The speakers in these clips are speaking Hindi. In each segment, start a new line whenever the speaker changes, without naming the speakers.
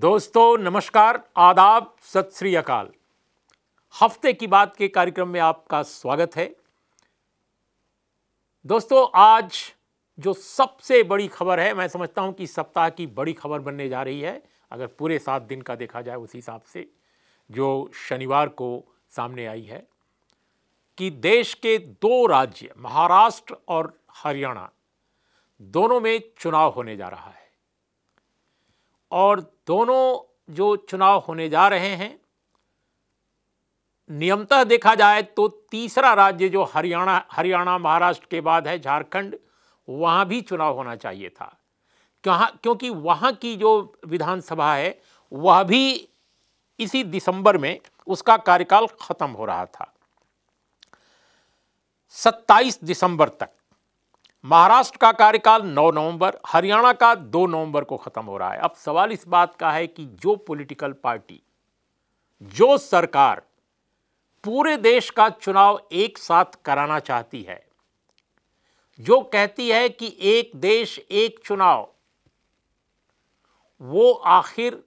दोस्तों नमस्कार आदाब सत श्री अकाल हफ्ते की बात के कार्यक्रम में आपका स्वागत है दोस्तों आज जो सबसे बड़ी खबर है मैं समझता हूं कि सप्ताह की बड़ी खबर बनने जा रही है अगर पूरे सात दिन का देखा जाए उस हिसाब से जो शनिवार को सामने आई है कि देश के दो राज्य महाराष्ट्र और हरियाणा दोनों में चुनाव होने जा रहा है और दोनों जो चुनाव होने जा रहे हैं नियमतः देखा जाए तो तीसरा राज्य जो हरियाणा हरियाणा महाराष्ट्र के बाद है झारखंड वहाँ भी चुनाव होना चाहिए था क्योंकि वहाँ की जो विधानसभा है वह भी इसी दिसंबर में उसका कार्यकाल खत्म हो रहा था 27 दिसंबर तक महाराष्ट्र का कार्यकाल 9 नवंबर हरियाणा का 2 नवंबर को ख़त्म हो रहा है अब सवाल इस बात का है कि जो पॉलिटिकल पार्टी जो सरकार पूरे देश का चुनाव एक साथ कराना चाहती है जो कहती है कि एक देश एक चुनाव वो आखिर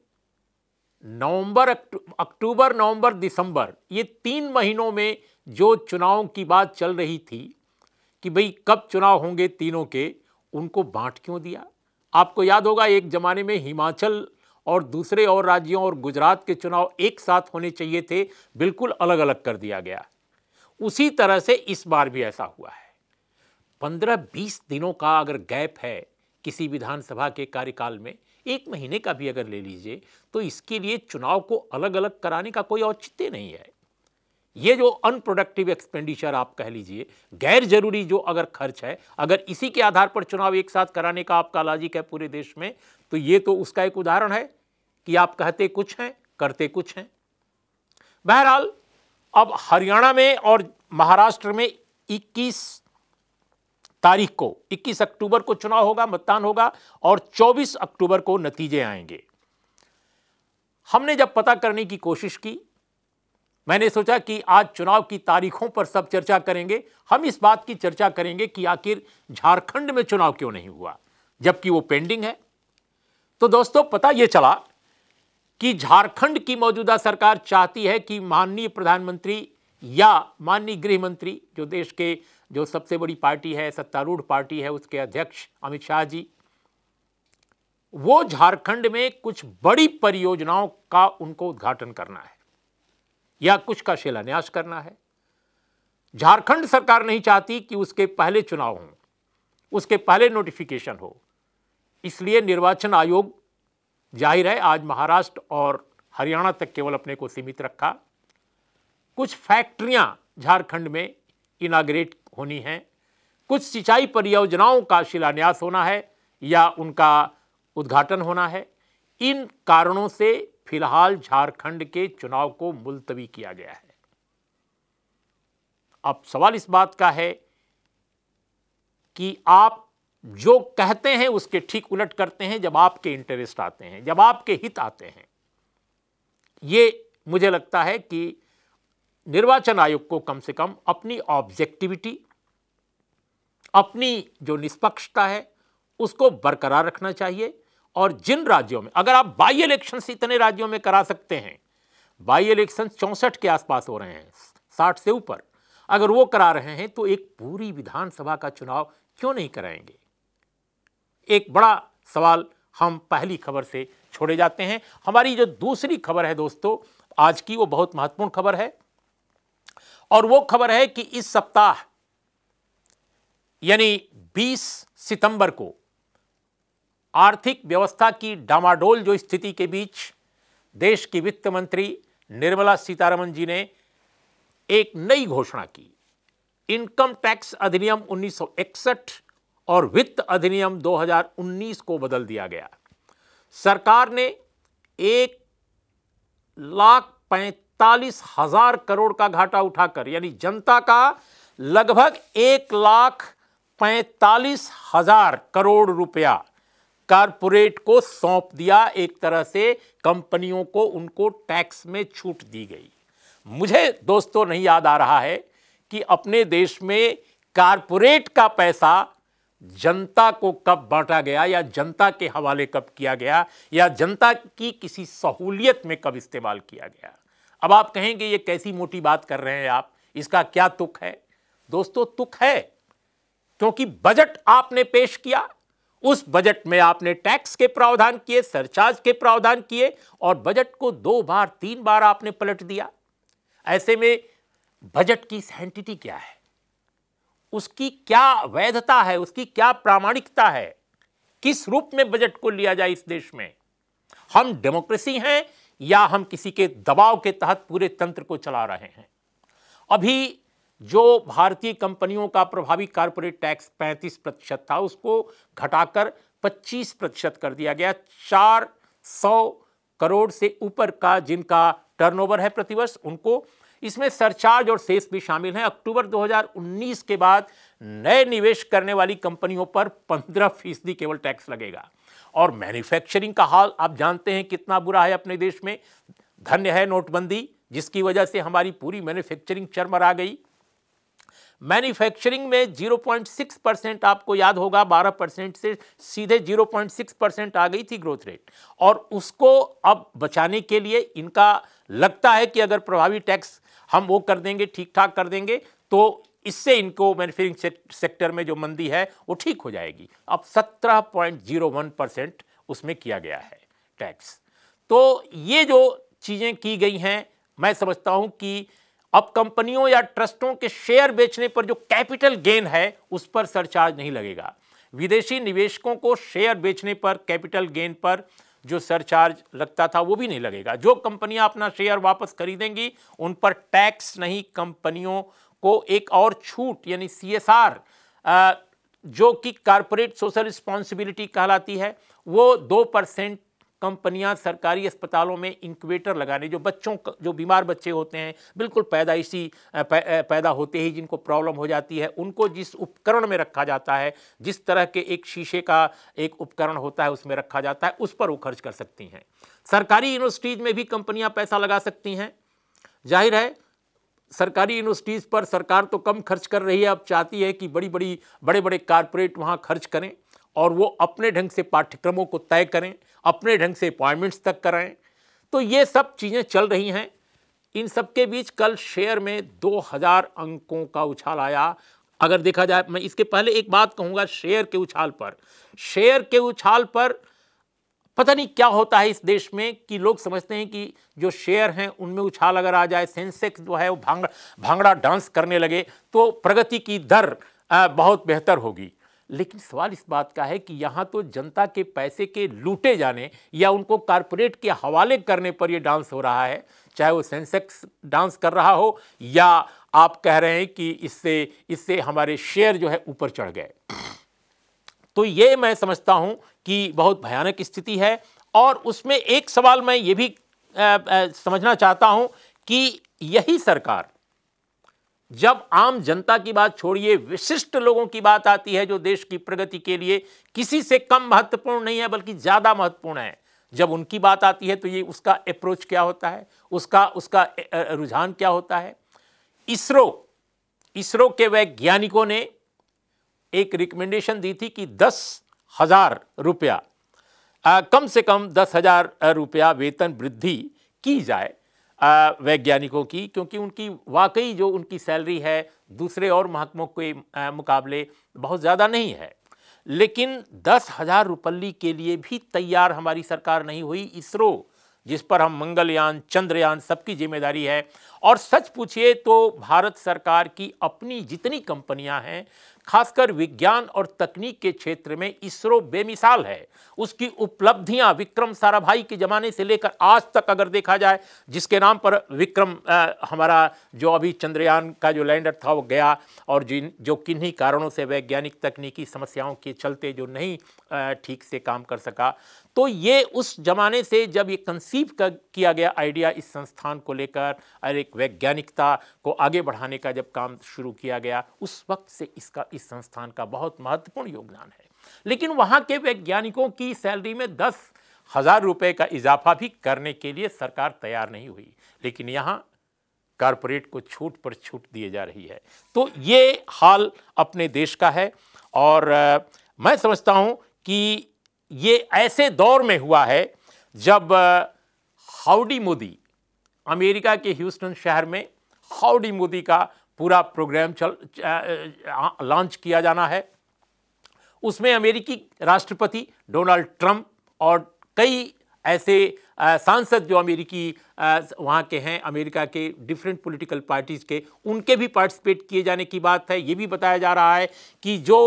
नवंबर अक्टूबर नवंबर दिसंबर ये तीन महीनों में जो चुनाव की बात चल रही थी कि भाई कब चुनाव होंगे तीनों के उनको बांट क्यों दिया आपको याद होगा एक ज़माने में हिमाचल और दूसरे और राज्यों और गुजरात के चुनाव एक साथ होने चाहिए थे बिल्कुल अलग अलग कर दिया गया उसी तरह से इस बार भी ऐसा हुआ है पंद्रह बीस दिनों का अगर गैप है किसी विधानसभा के कार्यकाल में एक महीने का भी अगर ले लीजिए तो इसके लिए चुनाव को अलग अलग कराने का कोई औचित्य नहीं है ये जो अनप्रोडक्टिव एक्सपेंडिचर आप कह लीजिए गैर जरूरी जो अगर खर्च है अगर इसी के आधार पर चुनाव एक साथ कराने का आपका लॉजिक है पूरे देश में तो ये तो उसका एक उदाहरण है कि आप कहते कुछ हैं करते कुछ हैं बहरहाल अब हरियाणा में और महाराष्ट्र में 21 तारीख को 21 अक्टूबर को चुनाव होगा मतदान होगा और 24 अक्टूबर को नतीजे आएंगे हमने जब पता करने की कोशिश की मैंने सोचा कि आज चुनाव की तारीखों पर सब चर्चा करेंगे हम इस बात की चर्चा करेंगे कि आखिर झारखंड में चुनाव क्यों नहीं हुआ जबकि वो पेंडिंग है तो दोस्तों पता ये चला कि झारखंड की मौजूदा सरकार चाहती है कि माननीय प्रधानमंत्री या माननीय गृह मंत्री जो देश के जो सबसे बड़ी पार्टी है सत्तारूढ़ पार्टी है उसके अध्यक्ष अमित शाह जी वो झारखंड में कुछ बड़ी परियोजनाओं का उनको उद्घाटन करना है या कुछ का शिलान्यास करना है झारखंड सरकार नहीं चाहती कि उसके पहले चुनाव हों उसके पहले नोटिफिकेशन हो इसलिए निर्वाचन आयोग जाहिर है आज महाराष्ट्र और हरियाणा तक केवल अपने को सीमित रखा कुछ फैक्ट्रियां झारखंड में इनाग्रेट होनी हैं कुछ सिंचाई परियोजनाओं का शिलान्यास होना है या उनका उद्घाटन होना है इन कारणों से फिलहाल झारखंड के चुनाव को मुलतवी किया गया है अब सवाल इस बात का है कि आप जो कहते हैं उसके ठीक उलट करते हैं जब आपके इंटरेस्ट आते हैं जब आपके हित आते हैं ये मुझे लगता है कि निर्वाचन आयोग को कम से कम अपनी ऑब्जेक्टिविटी अपनी जो निष्पक्षता है उसको बरकरार रखना चाहिए और जिन राज्यों में अगर आप बाई इलेक्शन इतने राज्यों में करा सकते हैं बाई इलेक्शन चौंसठ के आसपास हो रहे हैं साठ से ऊपर अगर वो करा रहे हैं तो एक पूरी विधानसभा का चुनाव क्यों नहीं कराएंगे एक बड़ा सवाल हम पहली खबर से छोड़े जाते हैं हमारी जो दूसरी खबर है दोस्तों आज की वो बहुत महत्वपूर्ण खबर है और वो खबर है कि इस सप्ताह यानी 20 सितंबर को आर्थिक व्यवस्था की डामाडोल जो स्थिति के बीच देश की वित्त मंत्री निर्मला सीतारमन जी ने एक नई घोषणा की इनकम टैक्स अधिनियम 1961 और वित्त अधिनियम 2019 को बदल दिया गया सरकार ने एक लाख पैंतालीस हजार करोड़ का घाटा उठाकर यानी जनता का लगभग एक लाख पैंतालीस हजार करोड़ रुपया कारपोरेट को सौंप दिया एक तरह से कंपनियों को उनको टैक्स में छूट दी गई मुझे दोस्तों नहीं याद आ रहा है कि अपने देश में कारपोरेट का पैसा जनता को कब बांटा गया या जनता के हवाले कब किया गया या जनता की किसी सहूलियत में कब इस्तेमाल किया गया अब आप कहेंगे ये कैसी मोटी बात कर रहे हैं आप इसका क्या तुक है दोस्तों तुक है क्योंकि बजट आपने पेश किया उस बजट में आपने टैक्स के प्रावधान किए सरचार्ज के प्रावधान किए और बजट को दो बार तीन बार आपने पलट दिया ऐसे में बजट की सेंटिटी क्या है उसकी क्या वैधता है उसकी क्या प्रामाणिकता है किस रूप में बजट को लिया जाए इस देश में हम डेमोक्रेसी हैं या हम किसी के दबाव के तहत पूरे तंत्र को चला रहे हैं अभी जो भारतीय कंपनियों का प्रभावी कारपोरेट टैक्स 35 प्रतिशत था उसको घटाकर 25 प्रतिशत कर दिया गया 400 करोड़ से ऊपर का जिनका टर्नओवर है प्रतिवर्ष उनको इसमें सरचार्ज और सेस भी शामिल हैं अक्टूबर 2019 के बाद नए निवेश करने वाली कंपनियों पर 15 फीसदी केवल टैक्स लगेगा और मैन्युफैक्चरिंग का हाल आप जानते हैं कितना बुरा है अपने देश में धन्य है नोटबंदी जिसकी वजह से हमारी पूरी मैन्युफैक्चरिंग चरमरा गई मैन्युफैक्चरिंग में 0.6 परसेंट आपको याद होगा 12 परसेंट से सीधे 0.6 परसेंट आ गई थी ग्रोथ रेट और उसको अब बचाने के लिए इनका लगता है कि अगर प्रभावी टैक्स हम वो कर देंगे ठीक ठाक कर देंगे तो इससे इनको मैन्युफैक्चरिंग सेक्टर में जो मंदी है वो ठीक हो जाएगी अब 17.01 परसेंट उसमें किया गया है टैक्स तो ये जो चीज़ें की गई हैं मैं समझता हूँ कि अब कंपनियों या ट्रस्टों के शेयर बेचने पर जो कैपिटल गेन है उस पर सरचार्ज नहीं लगेगा विदेशी निवेशकों को शेयर बेचने पर कैपिटल गेन पर जो सरचार्ज लगता था वो भी नहीं लगेगा जो कंपनियां अपना शेयर वापस खरीदेंगी उन पर टैक्स नहीं कंपनियों को एक और छूट यानी सी जो कि कारपोरेट सोशल रिस्पॉन्सिबिलिटी कहलाती है वो दो परसेंट कंपनियां सरकारी अस्पतालों में इंक्यूबेटर लगाने जो बच्चों जो बीमार बच्चे होते हैं बिल्कुल पैदाइशी पैदा होते ही जिनको प्रॉब्लम हो जाती है उनको जिस उपकरण में रखा जाता है जिस तरह के एक शीशे का एक उपकरण होता है उसमें रखा जाता है उस पर वो खर्च कर सकती हैं सरकारी यूनिवर्सिटीज़ में भी कंपनियाँ पैसा लगा सकती हैं जाहिर है सरकारी यूनिवर्सिटीज़ पर सरकार तो कम खर्च कर रही है अब चाहती है कि बड़ी बड़ी बड़े बड़े कारपोरेट वहाँ खर्च करें और वो अपने ढंग से पाठ्यक्रमों को तय करें अपने ढंग से अपॉइंटमेंट्स तक कराएं तो ये सब चीज़ें चल रही हैं इन सब के बीच कल शेयर में 2000 अंकों का उछाल आया अगर देखा जाए मैं इसके पहले एक बात कहूँगा शेयर के उछाल पर शेयर के उछाल पर पता नहीं क्या होता है इस देश में कि लोग समझते हैं कि जो शेयर हैं उनमें उछाल अगर आ जाए सेंसेक्स जो है वो भांगड़ा भांगड़ा डांस करने लगे तो प्रगति की दर बहुत बेहतर होगी लेकिन सवाल इस बात का है कि यहाँ तो जनता के पैसे के लूटे जाने या उनको कारपोरेट के हवाले करने पर यह डांस हो रहा है चाहे वो सेंसेक्स डांस कर रहा हो या आप कह रहे हैं कि इससे इससे हमारे शेयर जो है ऊपर चढ़ गए तो ये मैं समझता हूँ कि बहुत भयानक स्थिति है और उसमें एक सवाल मैं ये भी आ, आ, समझना चाहता हूँ कि यही सरकार जब आम जनता की बात छोड़िए विशिष्ट लोगों की बात आती है जो देश की प्रगति के लिए किसी से कम महत्वपूर्ण नहीं है बल्कि ज़्यादा महत्वपूर्ण है जब उनकी बात आती है तो ये उसका अप्रोच क्या होता है उसका उसका रुझान क्या होता है इसरो इसरो के वैज्ञानिकों ने एक रिकमेंडेशन दी थी कि दस हज़ार रुपया कम से कम दस हज़ार रुपया वेतन वृद्धि की जाए वैज्ञानिकों की क्योंकि उनकी वाकई जो उनकी सैलरी है दूसरे और महकमों के मुकाबले बहुत ज़्यादा नहीं है लेकिन दस हज़ार रुपल्ली के लिए भी तैयार हमारी सरकार नहीं हुई इसरो जिस पर हम मंगलयान चंद्रयान सबकी जिम्मेदारी है और सच पूछिए तो भारत सरकार की अपनी जितनी कंपनियां हैं खासकर विज्ञान और तकनीक के क्षेत्र में इसरो बेमिसाल है उसकी उपलब्धियां विक्रम साराभाई के ज़माने से लेकर आज तक अगर देखा जाए जिसके नाम पर विक्रम आ, हमारा जो अभी चंद्रयान का जो लैंडर था वो गया और जिन जो किन्हीं कारणों से वैज्ञानिक तकनीकी समस्याओं के चलते जो नहीं ठीक से काम कर सका तो ये उस जमाने से जब ये कंसीव किया गया आइडिया इस संस्थान को लेकर और एक वैज्ञानिकता को आगे बढ़ाने का जब काम शुरू किया गया उस वक्त से इसका इस इस संस्थान का बहुत महत्वपूर्ण योगदान है लेकिन वहाँ के वैज्ञानिकों की सैलरी में दस हज़ार रुपये का इजाफा भी करने के लिए सरकार तैयार नहीं हुई लेकिन यहाँ कॉरपोरेट को छूट पर छूट दिए जा रही है तो ये हाल अपने देश का है और आ, मैं समझता हूँ कि ये ऐसे दौर में हुआ है जब हाउडी मोदी अमेरिका के ह्यूस्टन शहर में हाउडी मोदी का पूरा प्रोग्राम चल लॉन्च किया जाना है उसमें अमेरिकी राष्ट्रपति डोनाल्ड ट्रंप और कई ऐसे सांसद जो अमेरिकी वहाँ के हैं अमेरिका के डिफरेंट पॉलिटिकल पार्टीज़ के उनके भी पार्टिसिपेट किए जाने की बात है ये भी बताया जा रहा है कि जो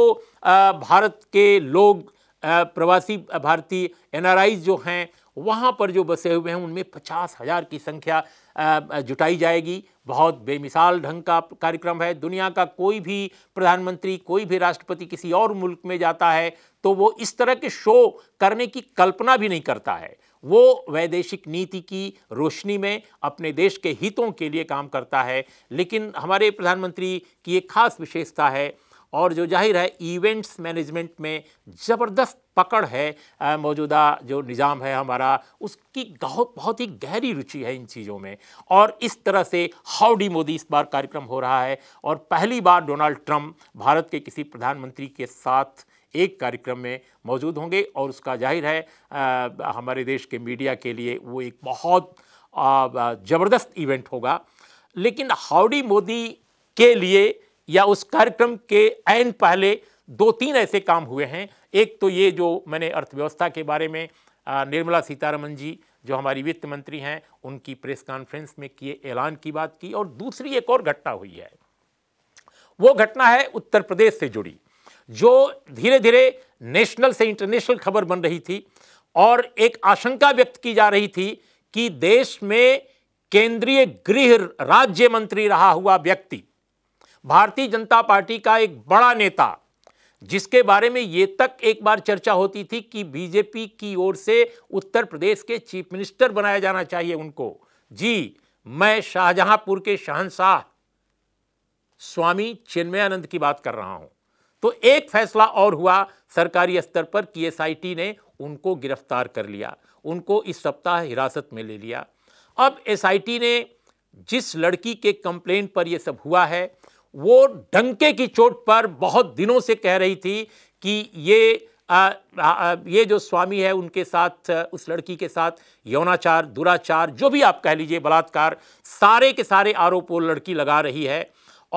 भारत के लोग प्रवासी भारतीय एन जो हैं वहाँ पर जो बसे हुए हैं उनमें पचास हज़ार की संख्या जुटाई जाएगी बहुत बेमिसाल ढंग का कार्यक्रम है दुनिया का कोई भी प्रधानमंत्री कोई भी राष्ट्रपति किसी और मुल्क में जाता है तो वो इस तरह के शो करने की कल्पना भी नहीं करता है वो वैदेशिक नीति की रोशनी में अपने देश के हितों के लिए काम करता है लेकिन हमारे प्रधानमंत्री की एक खास विशेषता है और जो जाहिर है इवेंट्स मैनेजमेंट में ज़बरदस्त पकड़ है मौजूदा जो निज़ाम है हमारा उसकी बहुत बहुत ही गहरी रुचि है इन चीज़ों में और इस तरह से हाउडी मोदी इस बार कार्यक्रम हो रहा है और पहली बार डोनाल्ड ट्रंप भारत के किसी प्रधानमंत्री के साथ एक कार्यक्रम में मौजूद होंगे और उसका जाहिर है आ, हमारे देश के मीडिया के लिए वो एक बहुत ज़बरदस्त इवेंट होगा लेकिन हाउडी मोदी के लिए या उस कार्यक्रम के एन पहले दो तीन ऐसे काम हुए हैं एक तो ये जो मैंने अर्थव्यवस्था के बारे में निर्मला सीतारमन जी जो हमारी वित्त मंत्री हैं उनकी प्रेस कॉन्फ्रेंस में किए ऐलान की बात की और दूसरी एक और घटना हुई है वो घटना है उत्तर प्रदेश से जुड़ी जो धीरे धीरे नेशनल से इंटरनेशनल खबर बन रही थी और एक आशंका व्यक्त की जा रही थी कि देश में केंद्रीय गृह राज्य मंत्री रहा हुआ व्यक्ति भारतीय जनता पार्टी का एक बड़ा नेता जिसके बारे में ये तक एक बार चर्चा होती थी कि बीजेपी की ओर से उत्तर प्रदेश के चीफ मिनिस्टर बनाया जाना चाहिए उनको जी मैं शाहजहांपुर के शहनशाह स्वामी चिन्मयानंद की बात कर रहा हूं तो एक फैसला और हुआ सरकारी स्तर पर कि ने उनको गिरफ्तार कर लिया उनको इस सप्ताह हिरासत में ले लिया अब एसआईटी ने जिस लड़की के कंप्लेंट पर यह सब हुआ है वो डंके की चोट पर बहुत दिनों से कह रही थी कि ये आ, आ, आ, ये जो स्वामी है उनके साथ उस लड़की के साथ यौनाचार दुराचार जो भी आप कह लीजिए बलात्कार सारे के सारे आरोप वो लड़की लगा रही है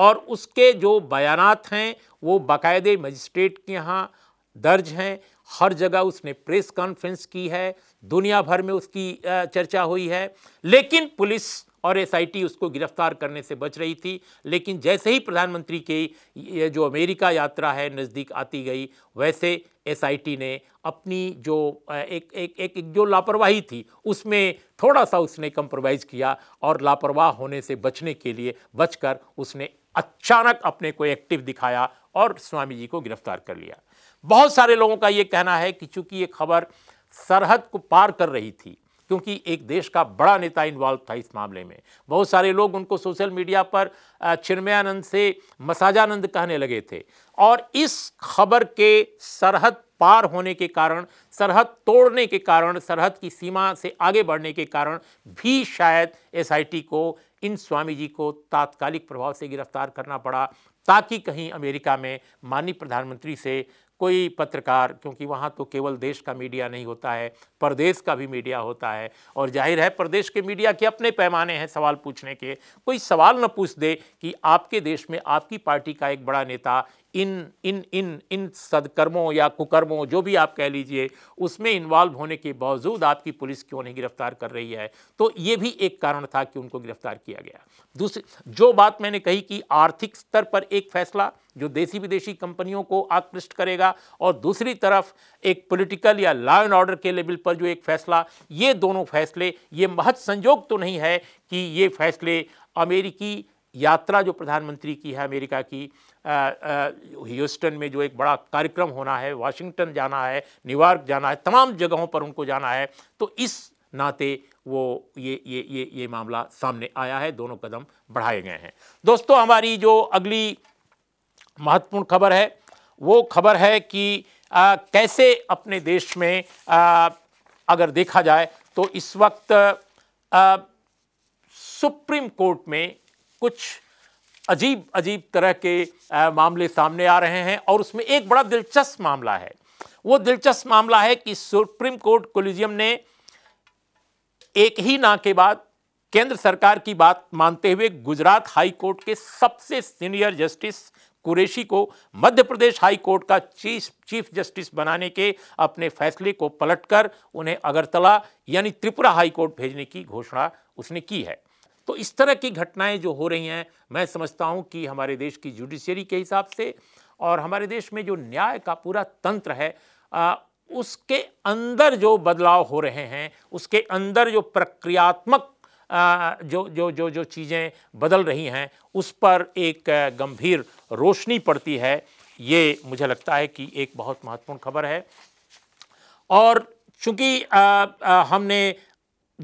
और उसके जो बयानात हैं वो बाकायदे मजिस्ट्रेट के यहाँ दर्ज हैं हर जगह उसने प्रेस कॉन्फ्रेंस की है दुनिया भर में उसकी चर्चा हुई है लेकिन पुलिस और एसआईटी उसको गिरफ्तार करने से बच रही थी लेकिन जैसे ही प्रधानमंत्री की ये जो अमेरिका यात्रा है नज़दीक आती गई वैसे एसआईटी ने अपनी जो एक एक एक जो लापरवाही थी उसमें थोड़ा सा उसने कंप्रोमाइज़ किया और लापरवाह होने से बचने के लिए बचकर उसने अचानक अपने को एक्टिव दिखाया और स्वामी जी को गिरफ्तार कर लिया बहुत सारे लोगों का ये कहना है कि चूंकि ये खबर सरहद को पार कर रही थी क्योंकि एक देश का बड़ा नेता इन्वॉल्व था इस मामले में बहुत सारे लोग उनको सोशल मीडिया पर चिन्मयानंद से मसाजानंद कहने लगे थे और इस खबर के सरहद पार होने के कारण सरहद तोड़ने के कारण सरहद की सीमा से आगे बढ़ने के कारण भी शायद एसआईटी को इन स्वामी जी को तात्कालिक प्रभाव से गिरफ्तार करना पड़ा ताकि कहीं अमेरिका में माननीय प्रधानमंत्री से कोई पत्रकार क्योंकि वहाँ तो केवल देश का मीडिया नहीं होता है प्रदेश का भी मीडिया होता है और जाहिर है प्रदेश के मीडिया के अपने पैमाने हैं सवाल पूछने के कोई सवाल न पूछ दे कि आपके देश में आपकी पार्टी का एक बड़ा नेता इन इन इन इन सदकर्मों या कुकर्मों जो भी आप कह लीजिए उसमें इन्वॉल्व होने के बावजूद आपकी पुलिस क्यों नहीं गिरफ्तार कर रही है तो ये भी एक कारण था कि उनको गिरफ्तार किया गया दूसरी जो बात मैंने कही कि आर्थिक स्तर पर एक फैसला जो देसी विदेशी कंपनियों को आकृष्ट करेगा और दूसरी तरफ एक पॉलिटिकल या लॉ एंड ऑर्डर के लेवल पर जो एक फैसला ये दोनों फैसले ये महज संयोग तो नहीं है कि ये फैसले अमेरिकी यात्रा जो प्रधानमंत्री की है अमेरिका की ह्यूस्टन में जो एक बड़ा कार्यक्रम होना है वाशिंगटन जाना है न्यूयॉर्क जाना है तमाम जगहों पर उनको जाना है तो इस नाते वो ये ये ये ये मामला सामने आया है दोनों कदम बढ़ाए गए हैं दोस्तों हमारी जो अगली महत्वपूर्ण खबर है वो खबर है कि आ, कैसे अपने देश में आ, अगर देखा जाए तो इस वक्त आ, सुप्रीम कोर्ट में कुछ अजीब अजीब तरह के मामले सामने आ रहे हैं और उसमें एक बड़ा दिलचस्प मामला है वो दिलचस्प मामला है कि सुप्रीम कोर्ट कोलिजियम ने एक ही ना के बाद केंद्र सरकार की बात मानते हुए गुजरात हाई कोर्ट के सबसे सीनियर जस्टिस कुरेशी को मध्य प्रदेश हाई कोर्ट का चीफ चीफ जस्टिस बनाने के अपने फैसले को पलटकर उन्हें अगरतला यानी त्रिपुरा हाई कोर्ट भेजने की घोषणा उसने की है तो इस तरह की घटनाएं जो हो रही हैं मैं समझता हूं कि हमारे देश की जुडिशियरी के हिसाब से और हमारे देश में जो न्याय का पूरा तंत्र है आ, उसके अंदर जो बदलाव हो रहे हैं उसके अंदर जो प्रक्रियात्मक जो जो जो जो चीज़ें बदल रही हैं उस पर एक गंभीर रोशनी पड़ती है ये मुझे लगता है कि एक बहुत महत्वपूर्ण खबर है और चूंकि हमने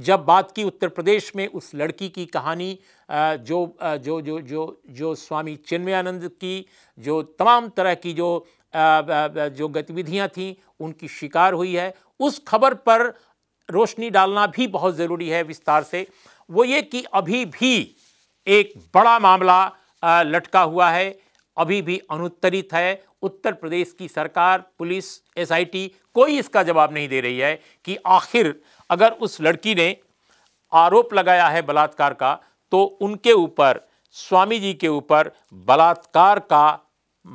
जब बात की उत्तर प्रदेश में उस लड़की की कहानी जो जो जो जो जो स्वामी चिन्मयानंद की जो तमाम तरह की जो जो गतिविधियां थीं उनकी शिकार हुई है उस खबर पर रोशनी डालना भी बहुत ज़रूरी है विस्तार से वो ये कि अभी भी एक बड़ा मामला लटका हुआ है अभी भी अनुत्तरित है उत्तर प्रदेश की सरकार पुलिस एसआईटी कोई इसका जवाब नहीं दे रही है कि आखिर अगर उस लड़की ने आरोप लगाया है बलात्कार का तो उनके ऊपर स्वामी जी के ऊपर बलात्कार का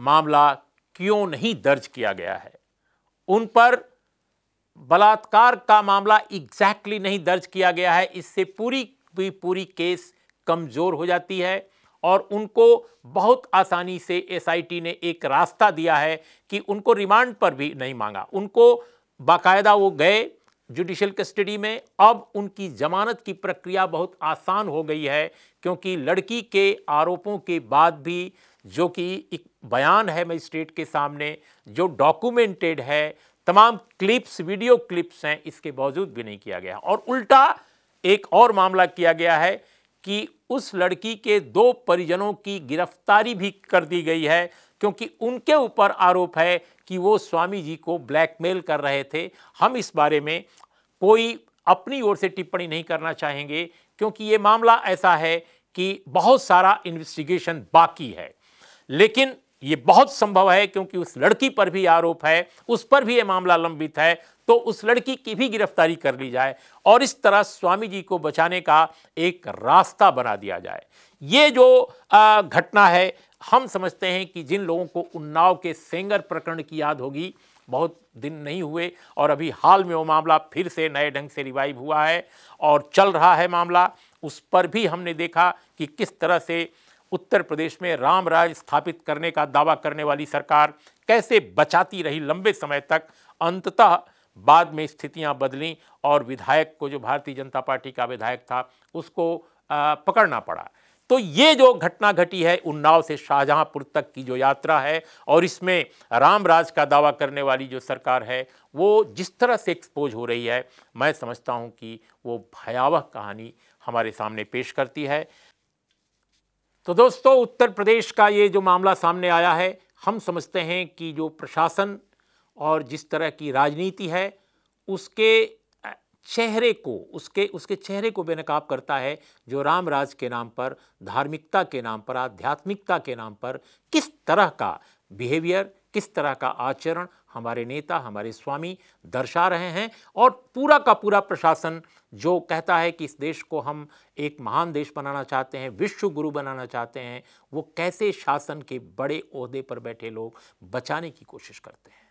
मामला क्यों नहीं दर्ज किया गया है उन पर बलात्कार का मामला एग्जैक्टली exactly नहीं दर्ज किया गया है इससे पूरी पूरी केस कमज़ोर हो जाती है और उनको बहुत आसानी से एसआईटी ने एक रास्ता दिया है कि उनको रिमांड पर भी नहीं मांगा उनको बाकायदा वो गए जुडिशल कस्टडी में अब उनकी जमानत की प्रक्रिया बहुत आसान हो गई है क्योंकि लड़की के आरोपों के बाद भी जो कि एक बयान है मजिस्ट्रेट के सामने जो डॉक्यूमेंटेड है तमाम क्लिप्स वीडियो क्लिप्स हैं इसके बावजूद भी नहीं किया गया और उल्टा एक और मामला किया गया है कि उस लड़की के दो परिजनों की गिरफ्तारी भी कर दी गई है क्योंकि उनके ऊपर आरोप है कि वो स्वामी जी को ब्लैकमेल कर रहे थे हम इस बारे में कोई अपनी ओर से टिप्पणी नहीं करना चाहेंगे क्योंकि ये मामला ऐसा है कि बहुत सारा इन्वेस्टिगेशन बाकी है लेकिन ये बहुत संभव है क्योंकि उस लड़की पर भी आरोप है उस पर भी ये मामला लंबित है तो उस लड़की की भी गिरफ्तारी कर ली जाए और इस तरह स्वामी जी को बचाने का एक रास्ता बना दिया जाए ये जो घटना है हम समझते हैं कि जिन लोगों को उन्नाव के सेंगर प्रकरण की याद होगी बहुत दिन नहीं हुए और अभी हाल में वो मामला फिर से नए ढंग से रिवाइव हुआ है और चल रहा है मामला उस पर भी हमने देखा कि किस तरह से उत्तर प्रदेश में राम राज स्थापित करने का दावा करने वाली सरकार कैसे बचाती रही लंबे समय तक अंततः बाद में स्थितियां बदलीं और विधायक को जो भारतीय जनता पार्टी का विधायक था उसको पकड़ना पड़ा तो ये जो घटना घटी है उन्नाव से शाहजहांपुर तक की जो यात्रा है और इसमें रामराज का दावा करने वाली जो सरकार है वो जिस तरह से एक्सपोज हो रही है मैं समझता हूँ कि वो भयावह कहानी हमारे सामने पेश करती है तो दोस्तों उत्तर प्रदेश का ये जो मामला सामने आया है हम समझते हैं कि जो प्रशासन और जिस तरह की राजनीति है उसके चेहरे को उसके उसके चेहरे को बेनकाब करता है जो रामराज के नाम पर धार्मिकता के नाम पर आध्यात्मिकता के नाम पर किस तरह का बिहेवियर किस तरह का आचरण हमारे नेता हमारे स्वामी दर्शा रहे हैं और पूरा का पूरा प्रशासन जो कहता है कि इस देश को हम एक महान देश बनाना चाहते हैं विश्व गुरु बनाना चाहते हैं वो कैसे शासन के बड़े ओहदे पर बैठे लोग बचाने की कोशिश करते हैं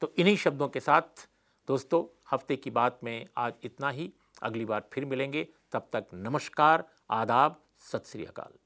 तो इन्हीं शब्दों के साथ दोस्तों हफ्ते की बात में आज इतना ही अगली बार फिर मिलेंगे तब तक नमस्कार आदाब सत श्री अकाल